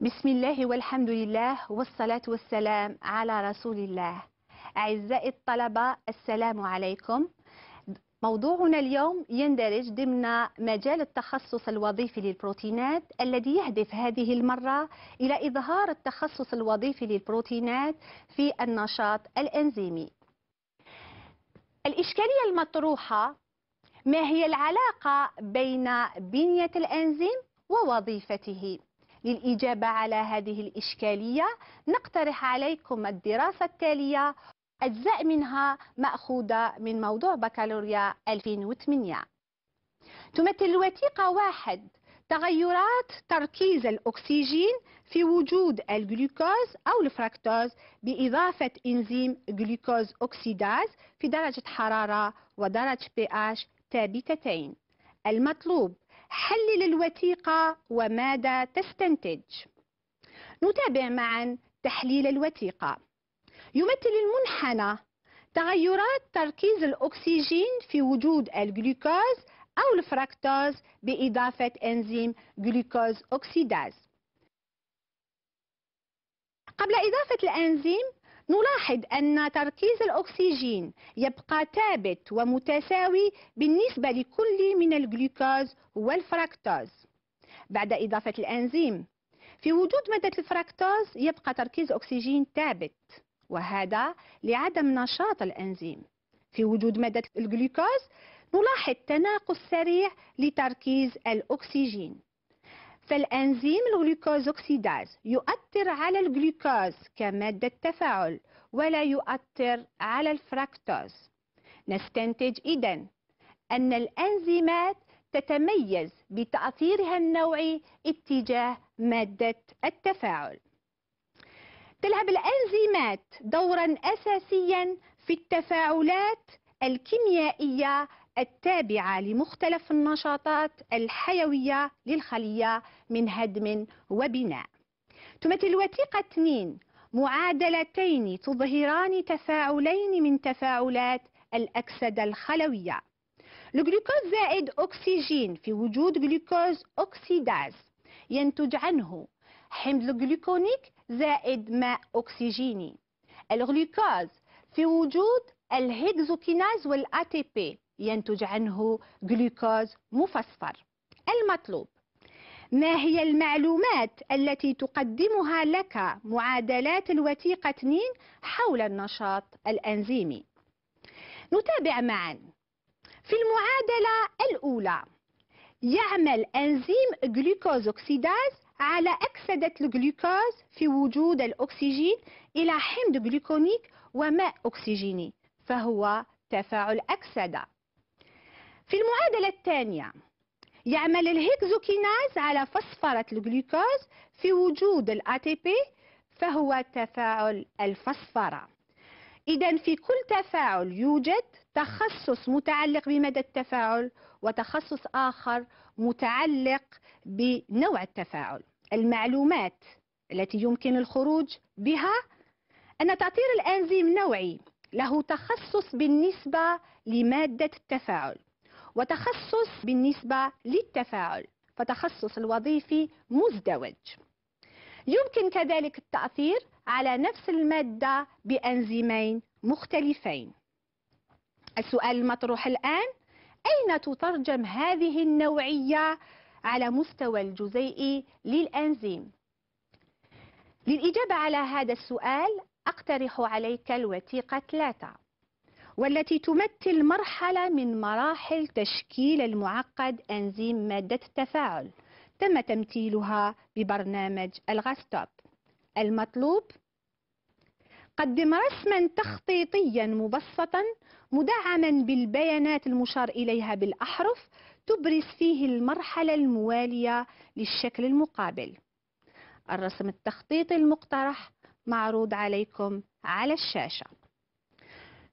بسم الله والحمد لله والصلاة والسلام على رسول الله أعزائي الطلبة السلام عليكم موضوعنا اليوم يندرج ضمن مجال التخصص الوظيفي للبروتينات الذي يهدف هذه المرة إلى إظهار التخصص الوظيفي للبروتينات في النشاط الأنزيمي الإشكالية المطروحة ما هي العلاقة بين بنية الأنزيم ووظيفته؟ للإجابة على هذه الإشكالية نقترح عليكم الدراسة التالية أجزاء منها مأخوذة من موضوع بكالوريا 2008 تمثل الوثيقة واحد تغيرات تركيز الأكسجين في وجود الجلوكوز أو الفركتوز بإضافة إنزيم جلوكوز أكسيداز في درجة حرارة ودرجة pH ثابتتين المطلوب حلل الوثيقة وماذا تستنتج نتابع معا تحليل الوثيقة يمثل المنحنى تغيرات تركيز الأكسجين في وجود الجلوكوز أو الفركتوز بإضافة إنزيم جلوكوز أوكسيداز قبل إضافة الأنزيم نلاحظ أن تركيز الأكسجين يبقى ثابت ومتساوي بالنسبة لكل من الجلوكوز والفركتوز بعد إضافة الأنزيم في وجود مادة الفركتوز يبقى تركيز أكسجين ثابت وهذا لعدم نشاط الأنزيم في وجود مادة الجلوكوز نلاحظ تناقص سريع لتركيز الأكسجين فالأنزيم الغلوكوز أوكسيداز يؤثر على الجلوكوز كمادة تفاعل ولا يؤثر على الفراكتوز نستنتج إذن أن الأنزيمات تتميز بتأثيرها النوعي اتجاه مادة التفاعل تلعب الأنزيمات دورا أساسيا في التفاعلات الكيميائية التابعة لمختلف النشاطات الحيوية للخلية من هدم وبناء تمثل وثيقة 2 معادلتين تظهران تفاعلين من تفاعلات الأكسدة الخلوية الجلوكوز زائد أكسجين في وجود جلوكوز أكسيداز ينتج عنه حمض جلوكونيك زائد ماء أكسجيني الغلوكوز في وجود الهيكزوكيناز والأتي بي ينتج عنه جلوكوز مفسفر المطلوب ما هي المعلومات التي تقدمها لك معادلات الوثيقة 2 حول النشاط الأنزيمي نتابع معا في المعادلة الأولى يعمل أنزيم جلوكوز أكسيداز على أكسدة الجلوكوز في وجود الأكسجين إلى حمض جلوكونيك وماء أكسجيني فهو تفاعل أكسدة في المعادلة الثانية يعمل الهيكزوكيناز على فسفرة الجلوكوز في وجود الأتي بي فهو تفاعل الفسفرة إذا في كل تفاعل يوجد تخصص متعلق بمدى التفاعل وتخصص آخر متعلق بنوع التفاعل المعلومات التي يمكن الخروج بها أن تأطير الأنزيم نوعي له تخصص بالنسبة لمادة التفاعل وتخصص بالنسبة للتفاعل فتخصص الوظيفي مزدوج يمكن كذلك التأثير على نفس المادة بأنزيمين مختلفين السؤال المطروح الآن أين تترجم هذه النوعية على مستوى الجزيئي للأنزيم؟ للإجابة على هذا السؤال أقترح عليك الوثيقة 3 والتي تمثل مرحلة من مراحل تشكيل المعقد أنزيم مادة التفاعل تم تمثيلها ببرنامج الغاستوب المطلوب قدم رسما تخطيطيا مبسطا مدعما بالبيانات المشار إليها بالأحرف تبرز فيه المرحلة الموالية للشكل المقابل الرسم التخطيطي المقترح معروض عليكم على الشاشة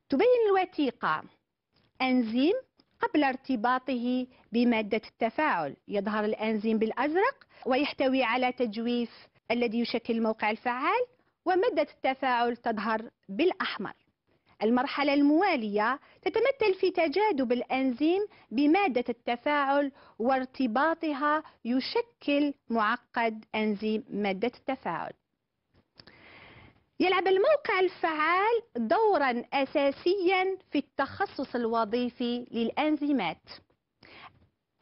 تبين الوثيقة أنزيم قبل ارتباطه بمادة التفاعل يظهر الأنزيم بالأزرق ويحتوي على تجويف الذي يشكل الموقع الفعال ومادة التفاعل تظهر بالأحمر المرحلة الموالية تتمثل في تجاذب الأنزيم بمادة التفاعل وارتباطها يشكل معقد أنزيم مادة التفاعل يلعب الموقع الفعال دورا أساسيا في التخصص الوظيفي للأنزيمات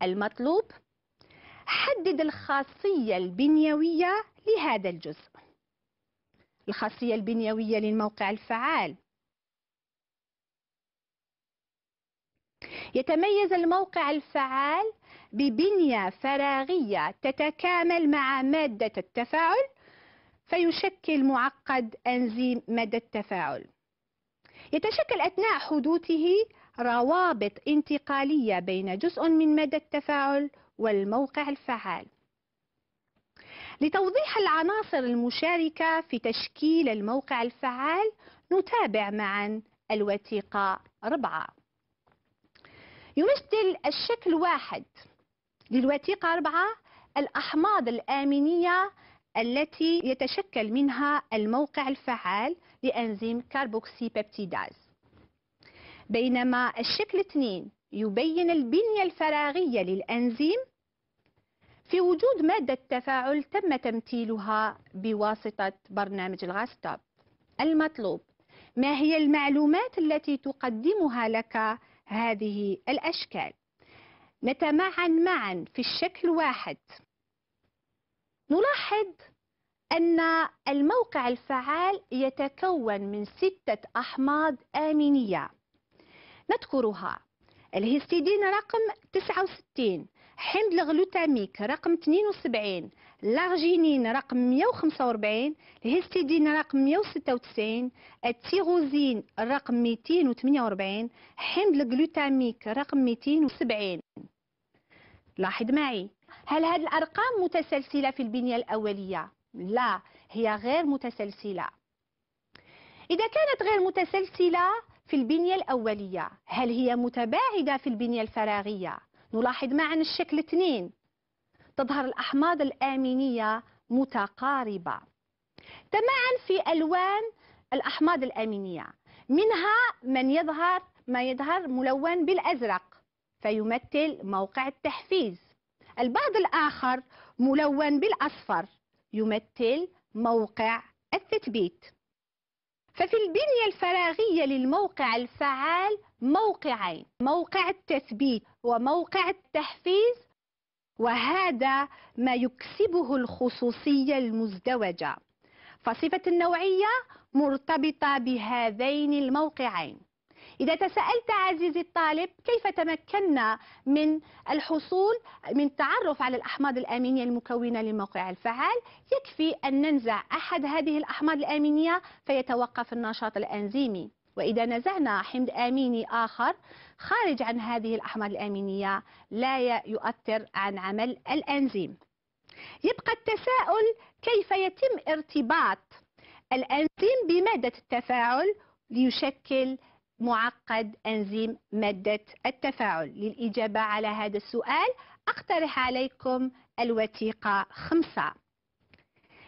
المطلوب حدد الخاصية البنيوية لهذا الجزء الخاصية البنيوية للموقع الفعال يتميز الموقع الفعال ببنية فراغية تتكامل مع مادة التفاعل فيشكل معقد أنزيم مدى التفاعل يتشكل أثناء حدوثه روابط انتقالية بين جزء من مدى التفاعل والموقع الفعال لتوضيح العناصر المشاركة في تشكيل الموقع الفعال نتابع معا الوثيقة 4 يمثل الشكل واحد للوثيقة 4 الأحماض الآمينية التي يتشكل منها الموقع الفعال لأنزيم كاربوكسي بيبتيداز بينما الشكل 2 يبين البنية الفراغية للأنزيم في وجود مادة تفاعل تم تمثيلها بواسطة برنامج الغاستوب المطلوب ما هي المعلومات التي تقدمها لك هذه الأشكال نتمعن معا في الشكل واحد نلاحظ أن الموقع الفعال يتكون من ستة أحماض آمينية نذكرها الهستيدين رقم 69 حمض الغلوتاميك رقم 72 الارجينين رقم 145 الهستيدين رقم 196 التيروزين رقم 248 حمض الغلوتاميك رقم 270 لاحظ معي هل هذه الأرقام متسلسلة في البنية الأولية؟ لا هي غير متسلسلة إذا كانت غير متسلسلة في البنية الأولية هل هي متباعدة في البنية الفراغية؟ نلاحظ معا الشكل 2 تظهر الأحماض الآمينية متقاربة تماما في ألوان الأحماض الآمينية منها من يظهر ما يظهر ملون بالأزرق فيمثل موقع التحفيز البعض الآخر ملون بالأصفر يمثل موقع التثبيت ففي البنية الفراغية للموقع الفعال موقعين موقع التثبيت وموقع التحفيز وهذا ما يكسبه الخصوصية المزدوجة فصفة النوعية مرتبطة بهذين الموقعين إذا تساءلت عزيزي الطالب كيف تمكنا من الحصول من التعرف على الأحماض الأمينية المكونة لموقع الفعال يكفي أن ننزع أحد هذه الأحماض الأمينية فيتوقف النشاط الأنزيمي وإذا نزعنا حمض أميني آخر خارج عن هذه الأحماض الأمينية لا يؤثر عن عمل الأنزيم يبقى التساؤل كيف يتم ارتباط الأنزيم بمادة التفاعل ليشكل معقد أنزيم مادة التفاعل للإجابة على هذا السؤال أقترح عليكم الوثيقة خمسة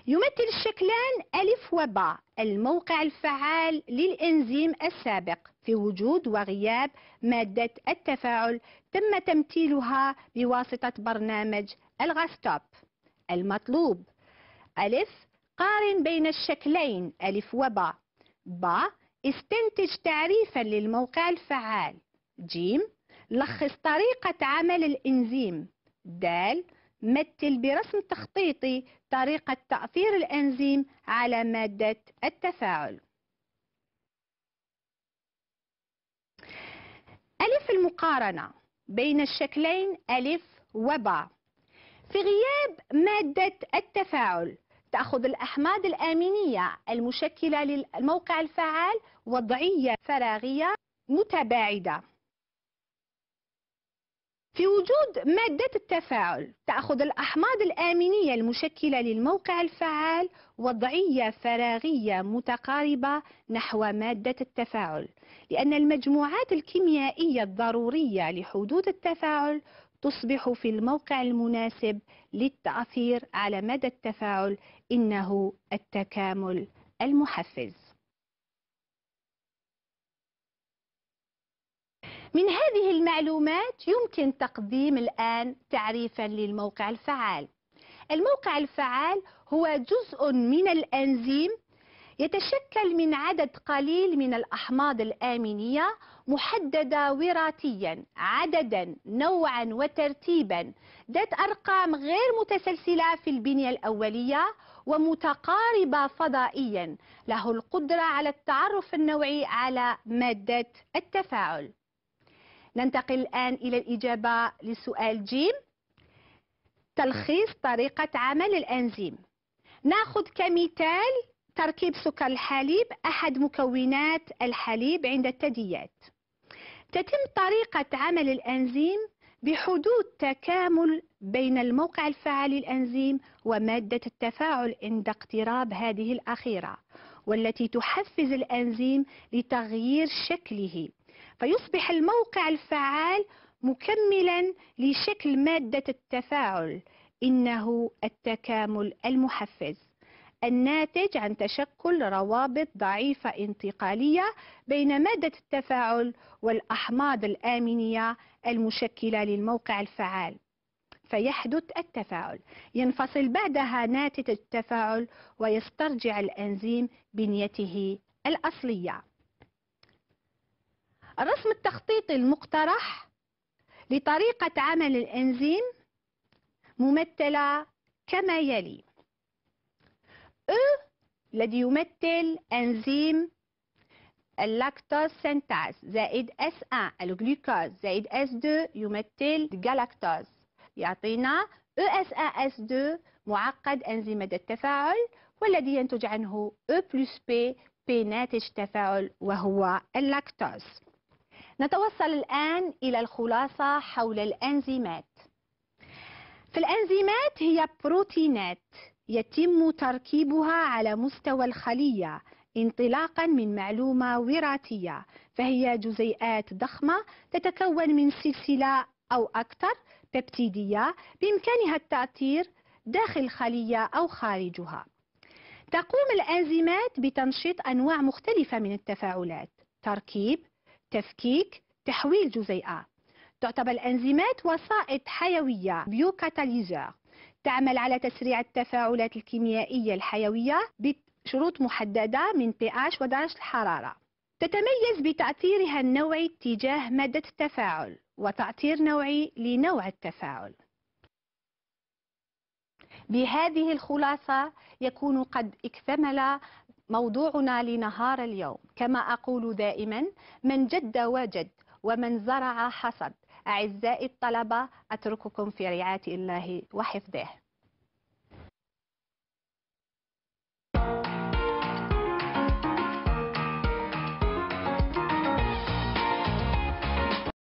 يمثل الشكلان ألف وباء الموقع الفعال للإنزيم السابق في وجود وغياب مادة التفاعل تم تمثيلها بواسطة برنامج الغاستوب المطلوب ألف قارن بين الشكلين ألف وباء باء استنتج تعريفا للموقع الفعال ج لخص طريقة عمل الإنزيم د مثل برسم تخطيطي طريقة تأثير الإنزيم على مادة التفاعل ألف المقارنة بين الشكلين ألف وباء في غياب مادة التفاعل تأخذ الأحماض الآمينية المشكلة للموقع الفعال وضعية فراغية متباعدة في وجود مادة التفاعل تأخذ الأحماض الآمينية المشكلة للموقع الفعال وضعية فراغية متقاربة نحو مادة التفاعل لأن المجموعات الكيميائية الضرورية لحدوث التفاعل تصبح في الموقع المناسب للتعثير على مدى التفاعل إنه التكامل المحفز من هذه المعلومات يمكن تقديم الآن تعريفا للموقع الفعال الموقع الفعال هو جزء من الأنزيم يتشكل من عدد قليل من الأحماض الآمينية محددة وراثيا عددا نوعا وترتيبا ذات أرقام غير متسلسلة في البنية الأولية ومتقاربة فضائيا له القدرة على التعرف النوعي على مادة التفاعل ننتقل الآن إلى الإجابة لسؤال جيم تلخيص طريقة عمل الأنزيم ناخذ كمثال تركيب سكر الحليب أحد مكونات الحليب عند الثدييات تتم طريقة عمل الأنزيم بحدود تكامل بين الموقع الفعال للأنزيم ومادة التفاعل عند اقتراب هذه الأخيرة والتي تحفز الأنزيم لتغيير شكله فيصبح الموقع الفعال مكملا لشكل مادة التفاعل إنه التكامل المحفز الناتج عن تشكل روابط ضعيفة انتقالية بين مادة التفاعل والأحماض الآمنية المشكلة للموقع الفعال فيحدث التفاعل ينفصل بعدها ناتج التفاعل ويسترجع الأنزيم بنيته الأصلية الرسم التخطيطي المقترح لطريقة عمل الإنزيم ممثلة كما يلي الذي يمثل أنزيم اللاكتوز سنتاز زايد اس S1 الجلوكوز زايد اس S2 يمثل الجلاكتوز يعطينا او اس 1 اس 2 معقد انزيم مدى التفاعل والذي ينتج عنه او بلس بي بي ناتج تفاعل وهو اللاكتوز نتوصل الآن إلى الخلاصة حول الأنزيمات فالأنزيمات هي بروتينات يتم تركيبها على مستوى الخلية انطلاقا من معلومة وراثية فهي جزيئات ضخمة تتكون من سلسلة أو أكثر بيبتيدية بإمكانها التأثير داخل الخلية أو خارجها تقوم الأنزيمات بتنشيط أنواع مختلفة من التفاعلات تركيب، تفكيك، تحويل جزيئة تعتبر الأنزيمات وسائط حيوية بيوكاتاليزر تعمل على تسريع التفاعلات الكيميائية الحيوية بشروط محددة من pH ودرجة الحرارة تتميز بتأثيرها النوعي تجاه مادة التفاعل وتأثير نوعي لنوع التفاعل بهذه الخلاصة يكون قد اكتمل موضوعنا لنهار اليوم كما أقول دائما من جد وجد ومن زرع حصد أعزائي الطلبة أترككم في رعاية الله وحفظه